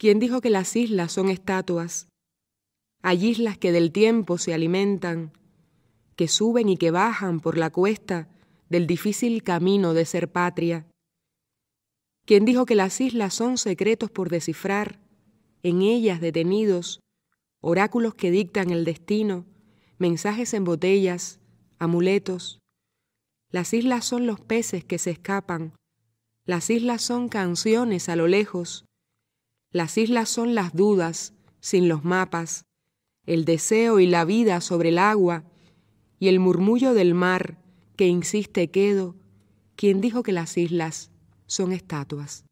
¿Quién dijo que las islas son estatuas? Hay islas que del tiempo se alimentan, que suben y que bajan por la cuesta del difícil camino de ser patria. ¿Quién dijo que las islas son secretos por descifrar, en ellas detenidos, oráculos que dictan el destino, mensajes en botellas, amuletos? Las islas son los peces que se escapan, las islas son canciones a lo lejos, las islas son las dudas, sin los mapas, el deseo y la vida sobre el agua, y el murmullo del mar que insiste quedo, quien dijo que las islas son estatuas.